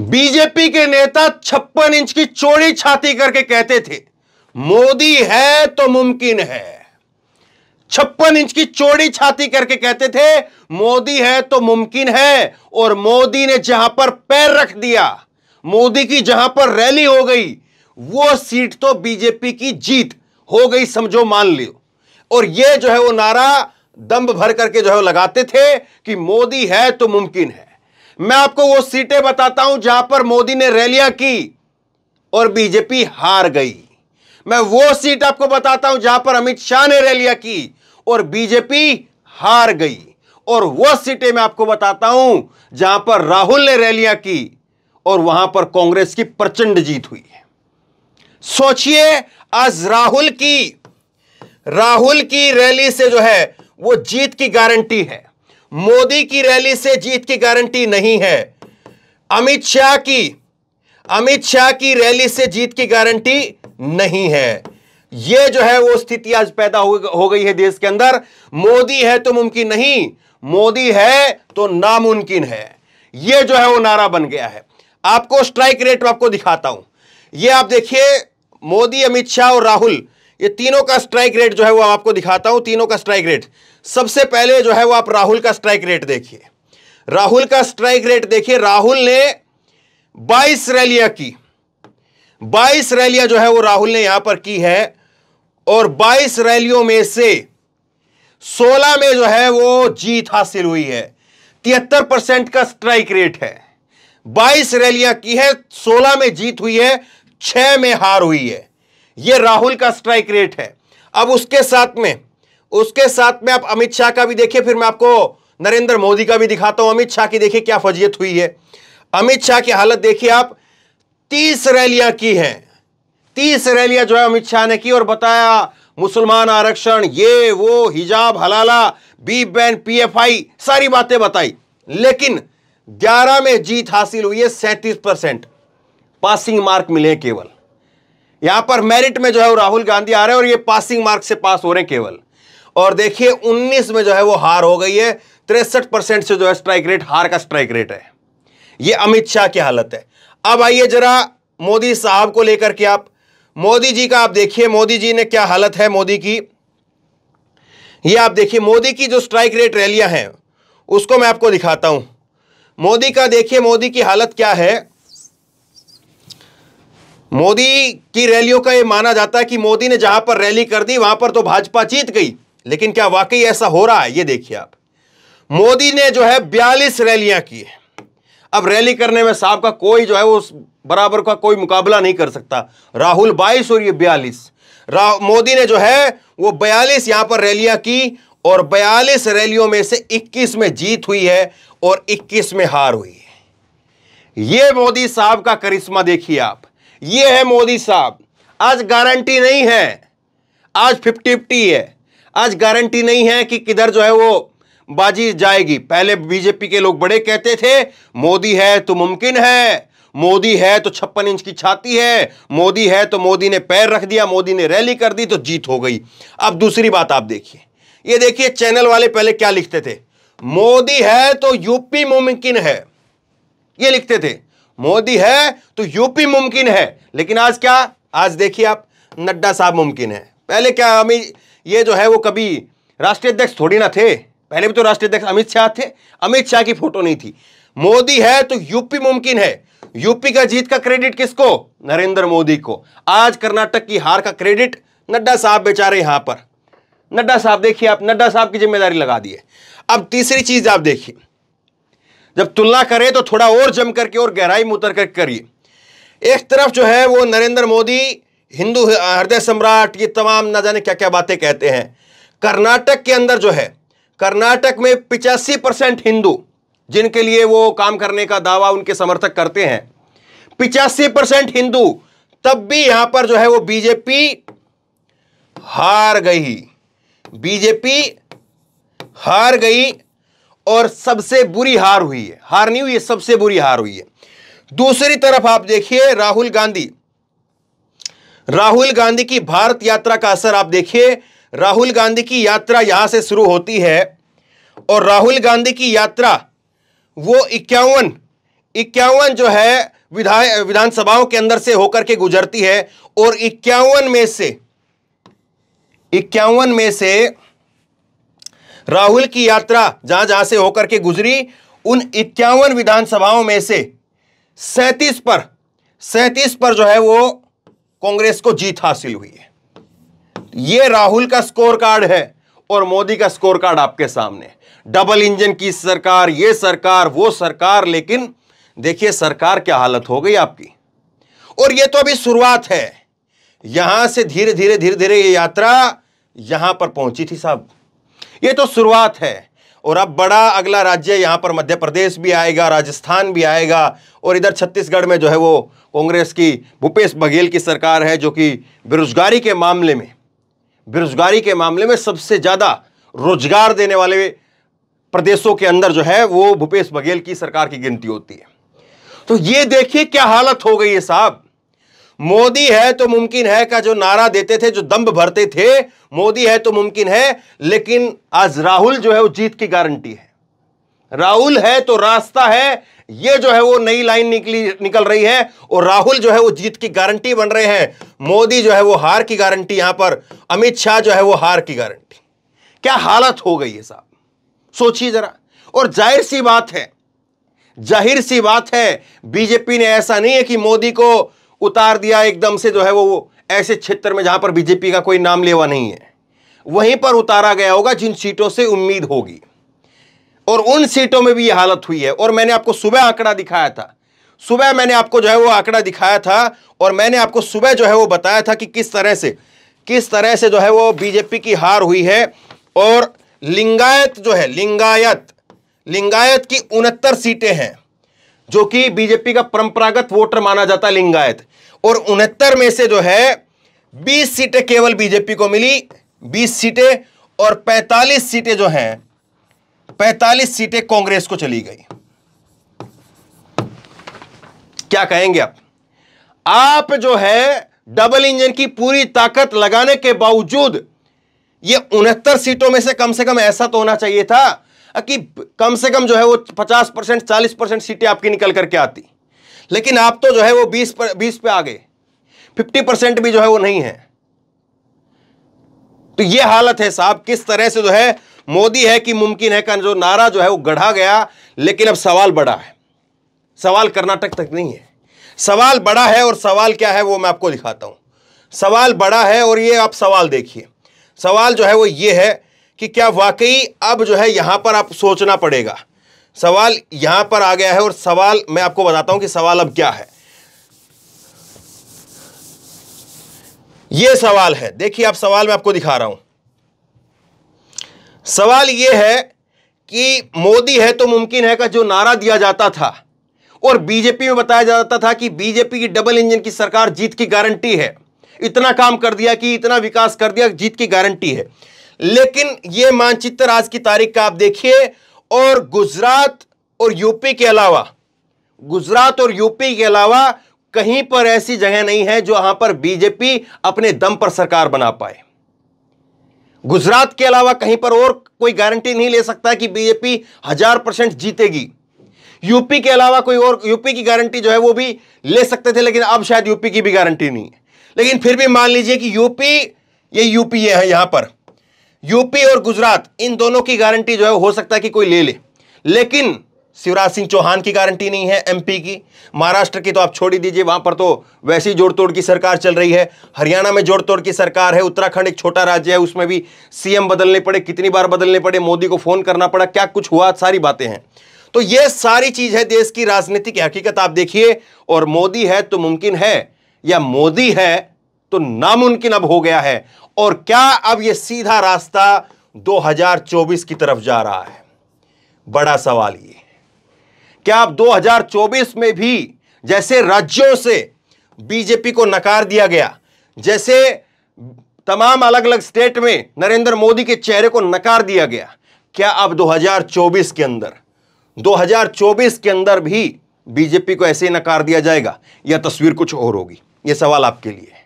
BJP के नेता छप्पन इंच की चौड़ी छाती करके कहते थे मोदी है तो मुमकिन है छप्पन इंच की चौड़ी छाती करके कहते थे मोदी है तो मुमकिन है और मोदी ने जहां पर पैर रख दिया मोदी की जहां पर रैली हो गई वो सीट तो बीजेपी की जीत हो गई समझो मान लियो और ये जो है वो नारा दम भर करके जो है लगाते थे कि मोदी है तो मुमकिन है मैं आपको वो सीटें बताता हूं जहां पर मोदी ने रैलियां की और बीजेपी हार गई मैं वो सीट आपको बताता हूं जहां पर अमित शाह ने रैलियां की और बीजेपी हार गई और वो सीटें मैं आपको बताता हूं जहां पर राहुल ने रैलियां की और वहां पर कांग्रेस की प्रचंड जीत हुई है सोचिए आज राहुल की राहुल की रैली से जो है वो जीत की गारंटी है मोदी की रैली से जीत की गारंटी नहीं है अमित शाह की अमित शाह की रैली से जीत की गारंटी नहीं है यह जो है वो स्थिति आज पैदा हो गई है देश के अंदर मोदी है तो मुमकिन नहीं मोदी है तो नामुमकिन है यह जो है वो नारा बन गया है आपको स्ट्राइक रेट आपको दिखाता हूं यह आप देखिए मोदी अमित शाह और राहुल ये तीनों का स्ट्राइक रेट जो है वो आपको दिखाता हूं तीनों का स्ट्राइक रेट सबसे पहले जो है वो आप राहुल का स्ट्राइक रेट देखिए राहुल का स्ट्राइक रेट देखिए राहुल ने 22 रैलियां की 22 रैलियां जो है वो राहुल ने यहां पर की है और 22 रैलियों में से 16 में जो है वो जीत हासिल हुई है तिहत्तर परसेंट का स्ट्राइक रेट है 22 रैलियां की है 16 में जीत हुई है 6 में हार हुई है यह राहुल का स्ट्राइक रेट है अब उसके साथ में उसके साथ में आप अमित शाह का भी देखिए फिर मैं आपको नरेंद्र मोदी का भी दिखाता हूं अमित शाह की देखिए क्या फजीयत हुई है अमित शाह की हालत देखिए आप तीस रैलियां की हैं तीस रैलियां जो है अमित शाह ने की और बताया मुसलमान आरक्षण ये वो हिजाब हलाला बी बैन पीएफआई सारी बातें बताई लेकिन 11 में जीत हासिल हुई है सैंतीस परसेंट पासिंग मार्क मिले केवल यहां पर मेरिट में जो है राहुल गांधी आ रहे हैं और ये पासिंग मार्क से पास हो रहे हैं केवल और देखिए 19 में जो है वो हार हो गई है तिरसठ परसेंट से जो है स्ट्राइक रेट हार का स्ट्राइक रेट है ये अमित शाह की हालत है अब आइए जरा मोदी साहब को लेकर के आप मोदी जी का आप देखिए मोदी जी ने क्या हालत है मोदी की ये आप देखिए मोदी की जो स्ट्राइक रेट रैलियां हैं उसको मैं आपको दिखाता हूं मोदी का देखिए मोदी की हालत क्या है मोदी की रैलियों का ये माना जाता है कि मोदी ने जहां पर रैली कर दी वहां पर तो भाजपा जीत गई लेकिन क्या वाकई ऐसा हो रहा है ये देखिए आप मोदी ने जो है बयालीस रैलियां की है अब रैली करने में साहब का कोई जो है उस बराबर का कोई मुकाबला नहीं कर सकता राहुल बाईस और ये बयालीस मोदी ने जो है वो बयालीस यहां पर रैलियां की और बयालीस रैलियों में से इक्कीस में जीत हुई है और इक्कीस में हार हुई है ये मोदी साहब का करिश्मा देखिए आप ये है मोदी साहब आज गारंटी नहीं है आज फिफ्टी फिफ्टी है आज गारंटी नहीं है कि किधर जो है वो बाजी जाएगी पहले बीजेपी के लोग बड़े कहते थे मोदी है तो मुमकिन है मोदी है तो छप्पन इंच की छाती है मोदी है तो मोदी ने पैर रख दिया मोदी ने रैली कर दी तो जीत हो गई अब दूसरी बात आप देखिए ये देखिए चैनल वाले पहले क्या लिखते थे मोदी है तो यूपी मुमकिन है ये लिखते थे मोदी है तो यूपी मुमकिन है लेकिन आज क्या आज देखिए आप नड्डा साहब मुमकिन है पहले क्या अमित ये जो है वो कभी राष्ट्रीय अध्यक्ष थोड़ी ना थे पहले भी तो राष्ट्रीय अध्यक्ष अमित शाह थे अमित शाह की फोटो नहीं थी मोदी है तो यूपी मुमकिन है यूपी का जीत का क्रेडिट किसको नरेंद्र मोदी को आज कर्नाटक की हार का क्रेडिट नड्डा साहब बेचारे यहां पर नड्डा साहब देखिए आप नड्डा साहब की जिम्मेदारी लगा दिए अब तीसरी चीज आप देखिए जब तुलना करें तो थोड़ा और जम करके और गहराई में उतर करिए एक तरफ जो है वो नरेंद्र मोदी हिंदू हृदय सम्राट ये तमाम ना जाने क्या क्या बातें कहते हैं कर्नाटक के अंदर जो है कर्नाटक में पिचासी परसेंट हिंदू जिनके लिए वो काम करने का दावा उनके समर्थक करते हैं पिचासी परसेंट हिंदू तब भी यहां पर जो है वो बीजेपी हार गई बीजेपी हार गई और सबसे बुरी हार हुई है हार नहीं हुई है सबसे बुरी हार हुई है दूसरी तरफ आप देखिए राहुल गांधी राहुल गांधी की भारत यात्रा का असर आप देखिए राहुल गांधी की यात्रा यहां से शुरू होती है और राहुल गांधी की यात्रा वो इक्यावन इक्यावन जो है विधाय विधानसभाओं के अंदर से होकर के गुजरती है और इक्यावन में से इक्यावन में से राहुल की यात्रा जहां जहां से होकर के गुजरी उन इक्यावन विधानसभाओं में से सैंतीस पर सैतीस पर जो है वो कांग्रेस को जीत हासिल हुई है यह राहुल का स्कोर कार्ड है और मोदी का स्कोर कार्ड आपके सामने डबल इंजन की सरकार ये सरकार वो सरकार लेकिन देखिए सरकार क्या हालत हो गई आपकी और यह तो अभी शुरुआत है यहां से धीरे धीरे धीरे धीरे ये यात्रा यहां पर पहुंची थी साहब यह तो शुरुआत है और अब बड़ा अगला राज्य यहाँ पर मध्य प्रदेश भी आएगा राजस्थान भी आएगा और इधर छत्तीसगढ़ में जो है वो कांग्रेस की भूपेश बघेल की सरकार है जो कि बेरोजगारी के मामले में बेरोजगारी के मामले में सबसे ज़्यादा रोजगार देने वाले प्रदेशों के अंदर जो है वो भूपेश बघेल की सरकार की गिनती होती है तो ये देखिए क्या हालत हो गई है साहब मोदी है तो मुमकिन है का जो नारा देते थे जो दम्ब भरते थे मोदी है तो मुमकिन है लेकिन आज राहुल जो है वो जीत की गारंटी है राहुल है तो रास्ता है ये जो है वो नई लाइन निकली निकल रही है और राहुल जो है वो जीत की गारंटी बन रहे हैं मोदी जो है वो हार की गारंटी यहां पर अमित शाह जो है वो हार की गारंटी क्या हालत हो गई है साहब सोचिए जरा और जाहिर सी बात है जाहिर सी बात है बीजेपी ने ऐसा नहीं है कि मोदी को उतार दिया एकदम से जो है वो ऐसे क्षेत्र में जहां पर बीजेपी का कोई नाम लेवा नहीं है वहीं पर उतारा गया होगा जिन सीटों से उम्मीद होगी और उन सीटों में भी यह हालत हुई है और मैंने आपको सुबह आंकड़ा दिखाया था सुबह मैंने आपको जो है वो आंकड़ा दिखाया था और मैंने आपको सुबह जो है वो बताया था कि किस तरह से किस तरह से जो है वो बीजेपी की हार हुई है और लिंगायत जो है लिंगायत लिंगायत की उनहत्तर सीटें हैं जो कि बीजेपी का परंपरागत वोटर माना जाता लिंगायत और उनहत्तर में से जो है 20 सीटें केवल बीजेपी को मिली 20 सीटें और 45 सीटें जो हैं 45 सीटें कांग्रेस को चली गई क्या कहेंगे आप आप जो है डबल इंजन की पूरी ताकत लगाने के बावजूद ये उनहत्तर सीटों में से कम से कम ऐसा तो होना चाहिए था कि कम से कम जो है वो 50 परसेंट चालीस परसेंट सीटें आपकी निकल करके आती लेकिन आप तो जो है वो 20 पर 20 पे आ गए 50 परसेंट भी जो है वो नहीं है तो ये हालत है साहब किस तरह से जो है मोदी है कि मुमकिन है का जो नारा जो है वो गढ़ा गया लेकिन अब सवाल बड़ा है सवाल कर्नाटक तक नहीं है सवाल बड़ा है और सवाल क्या है वो मैं आपको दिखाता हूं सवाल बड़ा है और ये आप सवाल देखिए सवाल जो है वो ये है कि क्या वाकई अब जो है यहां पर आप सोचना पड़ेगा सवाल यहां पर आ गया है और सवाल मैं आपको बताता हूं कि सवाल अब क्या है यह सवाल है देखिए आप सवाल मैं आपको दिखा रहा हूं सवाल यह है कि मोदी है तो मुमकिन है का जो नारा दिया जाता था और बीजेपी में बताया जाता था कि बीजेपी की डबल इंजन की सरकार जीत की गारंटी है इतना काम कर दिया कि इतना विकास कर दिया जीत की गारंटी है लेकिन ये मानचित्र आज की तारीख का आप देखिए और गुजरात और यूपी के अलावा गुजरात और यूपी के अलावा कहीं पर ऐसी जगह नहीं है जो यहां पर बीजेपी अपने दम पर सरकार बना पाए गुजरात के अलावा कहीं पर और कोई गारंटी नहीं ले सकता कि बीजेपी हजार परसेंट जीतेगी यूपी के अलावा कोई और यूपी की गारंटी जो है वो भी ले सकते थे लेकिन अब शायद यूपी की भी गारंटी नहीं है लेकिन फिर भी मान लीजिए कि यूपी ये यूपी है यहां पर यूपी और गुजरात इन दोनों की गारंटी जो है हो सकता है कि कोई ले ले लेकिन शिवराज सिंह चौहान की गारंटी नहीं है एमपी की महाराष्ट्र की तो आप छोड़ ही दीजिए वहां पर तो वैसी जोड़ तोड़ की सरकार चल रही है हरियाणा में जोड़ तोड़ की सरकार है उत्तराखंड एक छोटा राज्य है उसमें भी सीएम बदलने पड़े कितनी बार बदलने पड़े मोदी को फोन करना पड़ा क्या कुछ हुआ सारी बातें हैं तो यह सारी चीज है देश की राजनीतिक हकीकत आप देखिए और मोदी है तो मुमकिन है या मोदी है तो नामुमकिन अब हो गया है और क्या अब यह सीधा रास्ता 2024 की तरफ जा रहा है बड़ा सवाल यह क्या अब 2024 में भी जैसे राज्यों से बीजेपी को नकार दिया गया जैसे तमाम अलग अलग स्टेट में नरेंद्र मोदी के चेहरे को नकार दिया गया क्या अब 2024 के अंदर 2024 के अंदर भी बीजेपी को ऐसे ही नकार दिया जाएगा या तस्वीर कुछ और होगी यह सवाल आपके लिए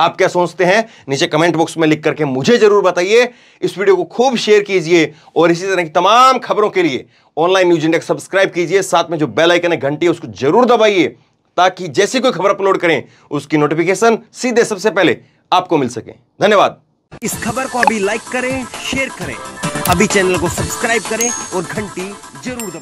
आप क्या सोचते हैं नीचे कमेंट बॉक्स में लिख करके मुझे जरूर बताइए इस वीडियो को खूब शेयर कीजिए और इसी तरह की तमाम खबरों के लिए ऑनलाइन न्यूज इंडेक्स सब्सक्राइब कीजिए साथ में जो बेल आइकन है घंटी है उसको जरूर दबाइए ताकि जैसी कोई खबर अपलोड करें उसकी नोटिफिकेशन सीधे सबसे पहले आपको मिल सके धन्यवाद इस खबर को अभी लाइक करें शेयर करें अभी चैनल को सब्सक्राइब करें और घंटी जरूर दबाएं